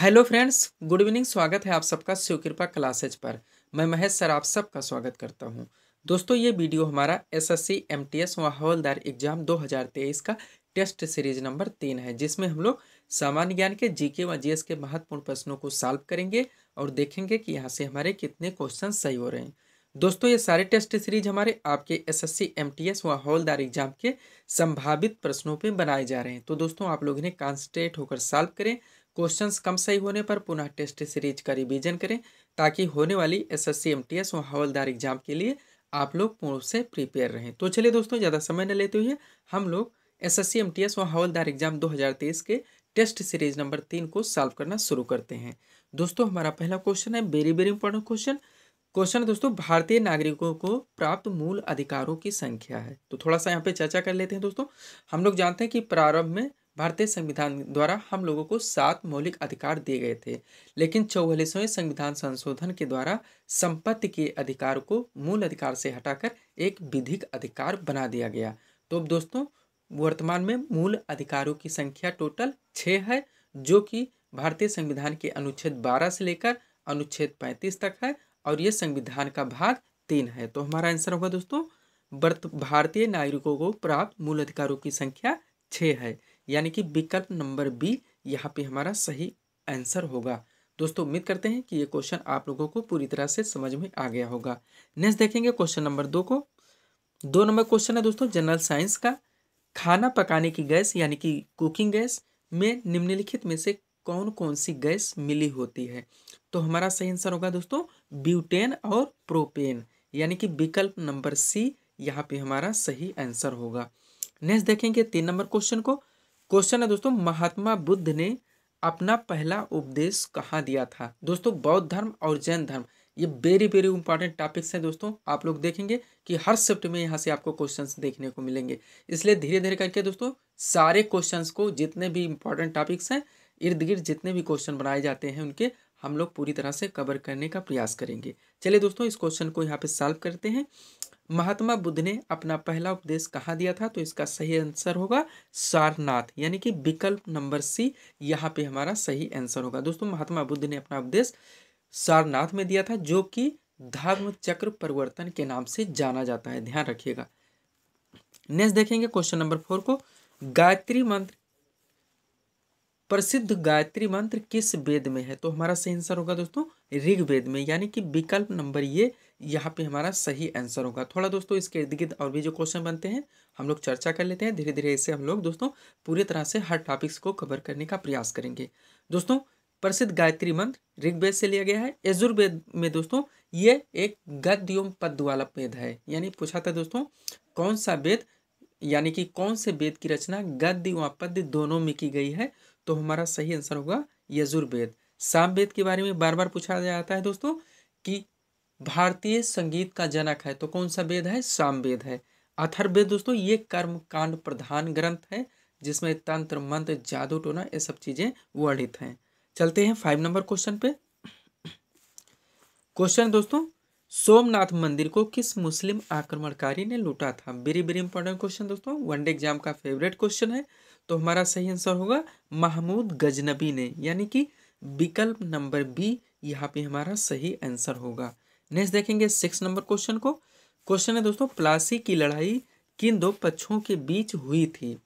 hello friends good evening स्वागत है आप सबका शिवकृपा क्लासेज पर मैं महेश सर आप सबका स्वागत करता हूं दोस्तों ये वीडियो हमारा एसएससी एमटीएस व हवलदार एग्जाम 2023 का टेस्ट सीरीज नंबर तीन है जिसमें हम लोग सामान्य ज्ञान के जीके व जीएस के महत्वपूर्ण प्रश्नों को सॉल्व करेंगे और देखेंगे कि यहाँ से हमारे कितने क्वेश्चन सही हो रहे हैं दोस्तों ये सारे टेस्ट सीरीज हमारे आपके एसएससी एमटीएस व हवलदार एग्जाम के संभावित प्रश्नों पे बनाए जा रहे हैं तो दोस्तों आप लोग इन्हें कॉन्सेंट्रेट होकर सॉल्व करें क्वेश्चंस कम सही होने पर पुनः टेस्ट सीरीज का रिवीजन करें ताकि होने वाली एसएससी एमटीएस व हवलदार एग्जाम के लिए आप लोग पूर्ण से प्रिपेयर रहें तो चलिए दोस्तों ज़्यादा समय न लेते हुए हम लोग टी एस व हवलदार एग्जाम तेईस के टेस्ट सीरीज नंबर तीन को सॉल्व करना शुरू करते हैं दोस्तों हमारा पहला क्वेश्चन है very very important question question दोस्तों भारतीय नागरिकों को प्राप्त मूल अधिकारों की संख्या है तो थोड़ा सा यहाँ पे चर्चा कर लेते हैं दोस्तों हम लोग जानते हैं कि प्रारंभ में भारतीय संविधान द्वारा हम लोगों को सात मौलिक अधिकार दिए गए थे लेकिन चौवालीसवें संविधान संशोधन के द्वारा संपत्ति के अधिकार को मूल अधिकार से हटाकर एक विधिक अधिकार बना दिया गया तो अब दोस्तों वर्तमान में मूल अधिकारों की संख्या टोटल छः है जो कि भारतीय संविधान के अनुच्छेद बारह से लेकर अनुच्छेद पैंतीस तक है और ये संविधान का भाग तीन है तो हमारा आंसर होगा दोस्तों भारतीय नागरिकों को प्राप्त मूल अधिकारों की संख्या छः है यानी कि विकल्प नंबर बी यहाँ पे हमारा सही आंसर होगा दोस्तों उम्मीद करते हैं कि ये क्वेश्चन आप लोगों को पूरी तरह से समझ में आ गया होगा नेक्स्ट देखेंगे क्वेश्चन नंबर दो को दो नंबर क्वेश्चन है दोस्तों जनरल साइंस का खाना पकाने की गैस यानी कि कुकिंग गैस में निम्नलिखित में से कौन कौन सी गैस मिली होती है तो हमारा सही आंसर होगा दोस्तों ब्यूटेन और प्रोपेन यानी कि विकल्प नंबर सी यहाँ पे हमारा सही आंसर होगा नेक्स्ट देखेंगे तीन नंबर क्वेश्चन को क्वेश्चन है दोस्तों महात्मा बुद्ध ने अपना पहला उपदेश कहाँ दिया था दोस्तों बौद्ध धर्म और जैन धर्म ये वेरी वेरी इंपॉर्टेंट टॉपिक्स हैं दोस्तों आप लोग देखेंगे कि हर शिफ्ट में यहाँ से आपको क्वेश्चंस देखने को मिलेंगे इसलिए धीरे धीरे करके दोस्तों सारे क्वेश्चंस को जितने भी इंपॉर्टेंट टॉपिक्स हैं इर्द गिर्द जितने भी क्वेश्चन बनाए जाते हैं उनके हम लोग पूरी तरह से कवर करने का प्रयास करेंगे चलिए दोस्तों इस क्वेश्चन को यहाँ पे सॉल्व करते हैं महात्मा बुद्ध ने अपना पहला उपदेश कहाँ दिया था तो इसका सही आंसर होगा सारनाथ यानी कि विकल्प नंबर सी यहाँ पे हमारा सही आंसर होगा दोस्तों महात्मा बुद्ध ने अपना उपदेश सारनाथ में दिया था जो कि धर्म चक्र परिवर्तन के नाम से जाना जाता है ध्यान रखिएगा नेक्स्ट देखेंगे क्वेश्चन नंबर फोर को गायत्री मंत्र प्रसिद्ध गायत्री मंत्र किस वेद में है तो हमारा सही आंसर होगा दोस्तों ऋग्वेद में यानी कि विकल्प नंबर ये यहाँ पे हमारा सही आंसर होगा थोड़ा दोस्तों इसके इर्द गिर्द और भी जो क्वेश्चन बनते हैं हम लोग चर्चा कर लेते हैं धीरे धीरे इससे हम लोग दोस्तों पूरी तरह से हर टॉपिक्स को कवर करने का प्रयास करेंगे दोस्तों प्रसिद्ध गायत्री मंत्र ऋग्वेद से लिया गया है यजुर्वेद में दोस्तों ये एक गद्योम पद वाला वेद है यानी पूछा था दोस्तों कौन सा वेद यानी कि कौन से वेद की रचना गद्य व पद्य दोनों में की गई है तो हमारा सही आंसर होगा यजुर्वेद सामवेद के बारे में बार बार पूछा जाता है दोस्तों कि भारतीय संगीत का जनक है तो कौन सा वेद है सामवेद है अथर्वेद दोस्तों ये कर्म कांड प्रधान ग्रंथ है जिसमें तंत्र मंत्र जादू टोना ये सब चीज़ें वर्णित हैं चलते हैं फाइव नंबर क्वेश्चन पे क्वेश्चन दोस्तों सोमनाथ मंदिर को किस मुस्लिम आक्रमणकारी ने लूटा था वेरी वेरी इंपॉर्टेंट क्वेश्चन दोस्तों वनडे एग्जाम का फेवरेट क्वेश्चन है तो हमारा सही आंसर होगा महमूद गजनबी ने यानी कि विकल्प नंबर बी यहाँ पे हमारा सही आंसर होगा नेक्स्ट देखेंगे सिक्स नंबर क्वेश्चन को क्वेश्चन है दोस्तों प्लासी की लड़ाई किन दो पक्षों के बीच हुई थी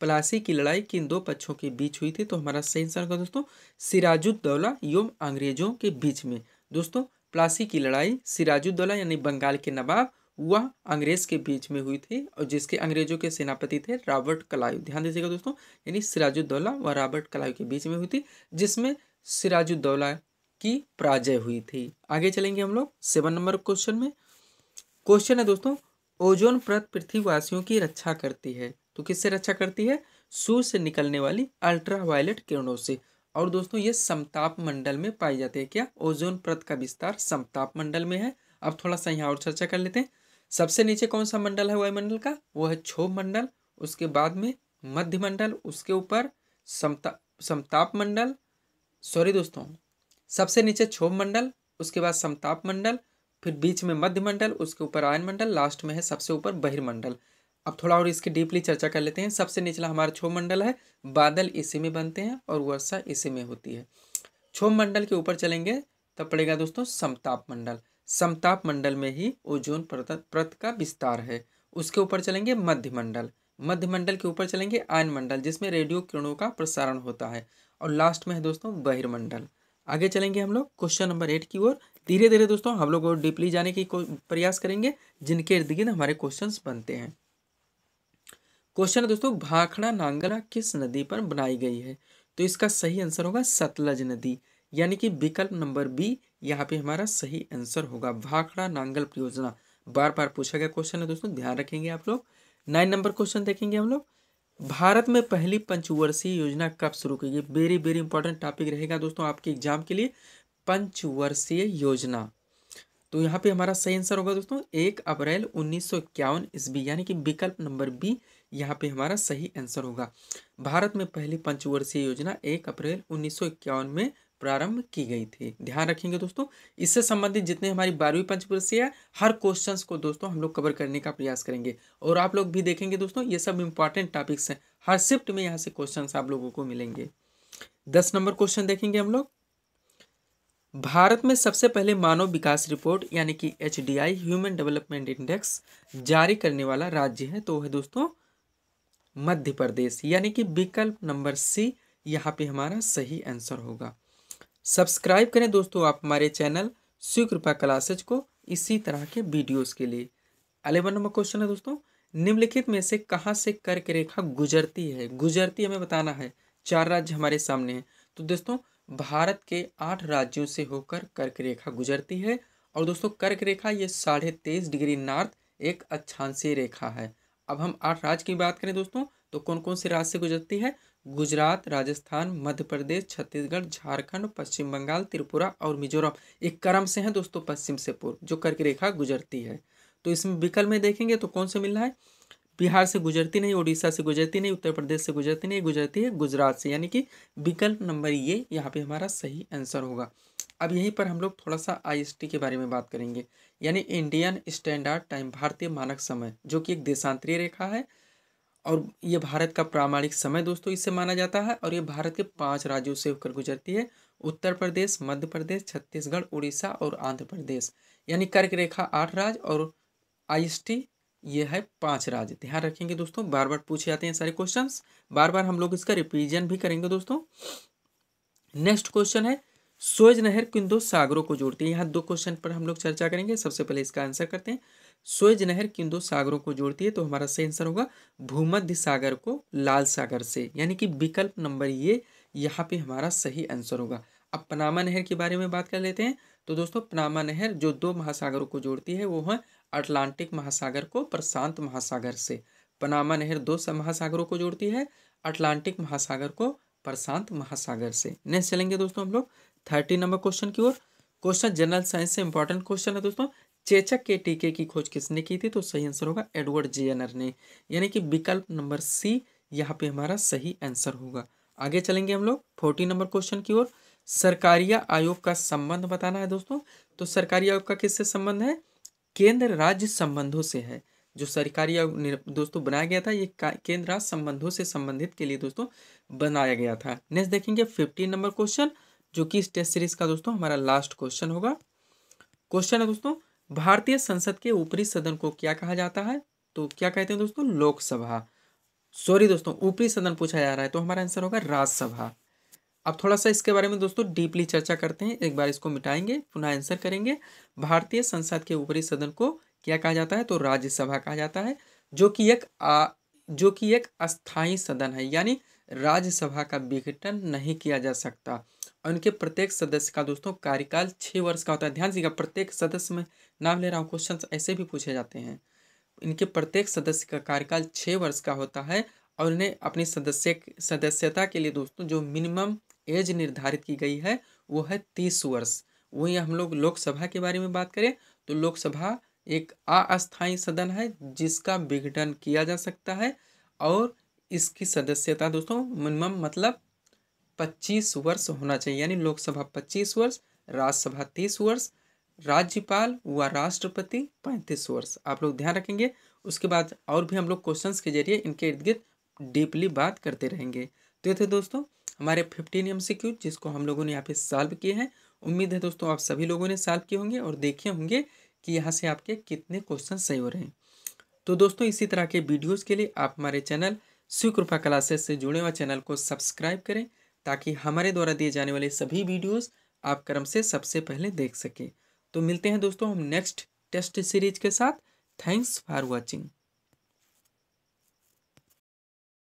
प्लासी की लड़ाई किन दो पक्षों के बीच हुई थी तो हमारा सही आंसर होगा दोस्तों सिराजुद्दौला एवं अंग्रेजों के बीच में दोस्तों प्लासी की लड़ाई सिराजुद्दौला यानी बंगाल के नवाब वह अंग्रेज के बीच में हुई थी और जिसके अंग्रेजों के सेनापति थे रॉबर्ट कलायु ध्यान दीजिएगा दोस्तों यानी सिराजुद्दौला व रॉबर्ट कलायु के बीच में हुई थी जिसमें सिराजुद्दौला की पराजय हुई थी आगे चलेंगे हम लोग सेवन नंबर क्वेश्चन में क्वेश्चन है दोस्तों ओजोन प्रत पृथ्वीवासियों की रक्षा करती है तो किससे रक्षा करती है सूर्य से निकलने वाली अल्ट्रावायलेट किरणों से और दोस्तों ये समताप मंडल में पाई जाती है क्या ओजोन प्रत का विस्तार समताप मंडल में है अब थोड़ा सा यहाँ और चर्चा कर लेते हैं सबसे नीचे कौन सा मंडल है वायुमंडल का वो है क्षोभ मंडल उसके बाद में मध्य मंडल उसके ऊपर समता समताप मंडल सॉरी दोस्तों सबसे नीचे क्षोभ मंडल उसके बाद समताप मंडल फिर बीच में मध्य मंडल उसके ऊपर आयन मंडल लास्ट में है सबसे ऊपर बहिर्मंडल अब थोड़ा और इसकी डीपली चर्चा कर लेते हैं सबसे निचला हमारा क्षोभ मंडल है बादल इसी में बनते हैं और वर्षा इसी में होती है क्षोभ मंडल के ऊपर चलेंगे तब पड़ेगा दोस्तों समताप मंडल समताप मंडल में ही ओजोन प्रत का विस्तार है उसके ऊपर चलेंगे मध्य मंडल मध्य मंडल के ऊपर चलेंगे आयन मंडल जिसमें रेडियो किरणों का प्रसारण होता है और लास्ट में है दोस्तों बहिर्मंडल आगे चलेंगे हम लोग क्वेश्चन नंबर एट की ओर धीरे धीरे दोस्तों हम लोग डीपली जाने की प्रयास करेंगे जिनके इर्द गिर्द हमारे क्वेश्चन बनते हैं क्वेश्चन है दोस्तों भाखड़ा नांगला किस नदी पर बनाई गई है तो इसका सही आंसर होगा सतलज नदी यानी कि विकल्प नंबर बी यहाँ पे हमारा सही आंसर होगा भाखड़ा नांगल परियोजना बार बार पूछा गया क्वेश्चन है दोस्तों ध्यान रखेंगे आप लोग नाइन नंबर क्वेश्चन देखेंगे हम लोग भारत में पहली पंचवर्षीय योजना कब शुरू की गई वेरी वेरी इंपॉर्टेंट टॉपिक रहेगा दोस्तों आपके एग्जाम के लिए पंचवर्षीय योजना तो यहाँ पे हमारा सही आंसर होगा दोस्तों एक अप्रैल उन्नीस सौ इक्यावन ईस्वी यानी कि विकल्प नंबर बी यहाँ पे हमारा सही आंसर होगा भारत में पहली पंचवर्षीय योजना एक अप्रैल उन्नीस में प्रारंभ की गई थी ध्यान रखेंगे दोस्तों इससे संबंधित जितने हमारी बारहवीं पंचवर्षीय है हर क्वेश्चंस को दोस्तों हम लोग कवर करने का प्रयास करेंगे और आप लोग भी देखेंगे दोस्तों ये सब इंपॉर्टेंट टॉपिक्स हैं हर शिफ्ट में यहाँ से क्वेश्चंस आप लोगों को मिलेंगे दस नंबर क्वेश्चन देखेंगे हम लोग भारत में सबसे पहले मानव विकास रिपोर्ट यानी कि एच ह्यूमन डेवलपमेंट इंडेक्स जारी करने वाला राज्य है तो है दोस्तों मध्य प्रदेश यानी कि विकल्प नंबर सी यहाँ पे हमारा सही आंसर होगा सब्सक्राइब करें दोस्तों आप हमारे चैनल कृपा क्लासेज को इसी तरह के वीडियोस के लिए अलेवन नंबर क्वेश्चन है दोस्तों निम्नलिखित में से कहाँ से कर्क रेखा गुजरती है गुजरती हमें बताना है चार राज्य हमारे सामने हैं तो दोस्तों भारत के आठ राज्यों से होकर कर्क रेखा गुजरती है और दोस्तों कर्क रेखा ये साढ़े तेईस डिग्री नॉर्थ एक अच्छांसी रेखा है अब हम आठ राज्य की बात करें दोस्तों तो कौन कौन से राज्य से गुजरती है गुजरात राजस्थान मध्य प्रदेश छत्तीसगढ़ झारखंड पश्चिम बंगाल त्रिपुरा और मिजोरम एक क्रम से है दोस्तों पश्चिम से पूर्व जो करके रेखा गुजरती है तो इसमें विकल्प में देखेंगे तो कौन से मिल रहा है बिहार से गुजरती नहीं उड़ीसा से गुजरती नहीं उत्तर प्रदेश से गुजरती नहीं गुजरती है गुजरात से यानी कि विकल्प नंबर ये यहाँ पे हमारा सही आंसर होगा अब यहीं पर हम लोग थोड़ा सा आईएसटी के बारे में बात करेंगे यानी इंडियन स्टैंडर्ड टाइम भारतीय मानक समय जो कि एक देशांतरीय रेखा है और ये भारत का प्रामाणिक समय दोस्तों इससे माना जाता है और ये भारत के पांच राज्यों से होकर गुजरती है उत्तर प्रदेश मध्य प्रदेश छत्तीसगढ़ उड़ीसा और आंध्र प्रदेश यानी कर्क रेखा आठ राज्य और आईएसटी ये है पांच राज्य ध्यान रखेंगे दोस्तों बार बार पूछे जाते हैं सारे क्वेश्चन बार बार हम लोग इसका रिवीजन भी करेंगे दोस्तों नेक्स्ट क्वेश्चन है सोएज नहर किन दो सागरों को जोड़ती है यहाँ दो क्वेश्चन पर हम लोग चर्चा करेंगे सबसे पहले इसका आंसर करते हैं सोएज नहर किन दो सागरों को जोड़ती है तो हमारा सही आंसर होगा भूमध्य सागर को लाल सागर से यानी कि विकल्प नंबर ये यहाँ पे हमारा सही आंसर होगा अब पनामा नहर के बारे में बात कर लेते हैं तो दोस्तों पनामा नहर जो दो महासागरों को जोड़ती है वो है अटलांटिक महासागर को प्रशांत महासागर से पनामा नहर दो महासागरों को जोड़ती है अटलांटिक महासागर को प्रशांत महासागर से नेक्स्ट चलेंगे दोस्तों हम लोग थर्टी नंबर क्वेश्चन की ओर क्वेश्चन जनरल साइंस से इंपॉर्टेंट क्वेश्चन है दोस्तों चेचक के टीके की खोज किसने की थी तो सही आंसर होगा एडवर्ड जेनर ने यानी कि विकल्प नंबर सी यहाँ पे हमारा सही आंसर होगा आगे चलेंगे हम लोग फोर्टी नंबर क्वेश्चन की ओर सरकारिया आयोग का संबंध बताना है दोस्तों तो सरकारी आयोग का किससे संबंध है केंद्र राज्य संबंधों से है जो सरकारी आयोग दोस्तों बनाया गया था ये केंद्र राज्य संबंधों से संबंधित के लिए दोस्तों बनाया गया था नेक्स्ट देखेंगे फिफ्टीन नंबर क्वेश्चन जो कि इस टेस्ट सीरीज का दोस्तों हमारा लास्ट क्वेश्चन होगा क्वेश्चन है दोस्तों भारतीय संसद के ऊपरी सदन को क्या कहा जाता है तो क्या कहते हैं दोस्तों लोकसभा सॉरी दोस्तों ऊपरी सदन पूछा जा रहा है तो हमारा आंसर होगा राज्यसभा अब थोड़ा सा इसके बारे में दोस्तों डीपली चर्चा करते हैं एक बार इसको मिटाएंगे पुनः आंसर करेंगे भारतीय संसद के ऊपरी सदन को क्या कहा जाता है तो राज्यसभा कहा जाता है जो कि एक आ, जो कि एक अस्थायी सदन है यानी राज्यसभा का विघटन नहीं किया जा सकता उनके प्रत्येक सदस्य का दोस्तों कार्यकाल छः वर्ष का होता है ध्यान दीजिएगा प्रत्येक सदस्य में नाम ले रहा हूँ क्वेश्चन ऐसे भी पूछे जाते हैं इनके प्रत्येक सदस्य का कार्यकाल छः वर्ष का होता है और इन्हें अपनी सदस्य सदस्यता के लिए दोस्तों जो मिनिमम एज निर्धारित की गई है वो है तीस वर्ष वहीं हम लोग लोकसभा के बारे में बात करें तो लोकसभा एक अस्थायी सदन है जिसका विघटन किया जा सकता है और इसकी सदस्यता दोस्तों मिनिमम मतलब पच्चीस वर्ष होना चाहिए यानी लोकसभा पच्चीस वर्ष राज्यसभा तीस वर्ष राज्यपाल व राष्ट्रपति पैंतीस वर्ष आप लोग ध्यान रखेंगे उसके बाद और भी हम लोग क्वेश्चन के जरिए इनके इर्द गिर्द डीपली बात करते रहेंगे तो ये थे दोस्तों हमारे फिफ्टीन एम जिसको हम लोगों ने यहाँ पे सॉल्व किए हैं उम्मीद है दोस्तों आप सभी लोगों ने सॉल्व किए होंगे और देखे होंगे कि यहाँ से आपके कितने क्वेश्चन सही हो रहे हैं तो दोस्तों इसी तरह के वीडियोज़ के लिए आप हमारे चैनल स्वीकृपा क्लासेस से जुड़े हुए चैनल को सब्सक्राइब करें ताकि हमारे द्वारा दिए जाने वाले सभी वीडियोस आप क्रम से सबसे पहले देख सकें तो मिलते हैं दोस्तों हम नेक्स्ट टेस्ट सीरीज के साथ थैंक्स फॉर वॉचिंग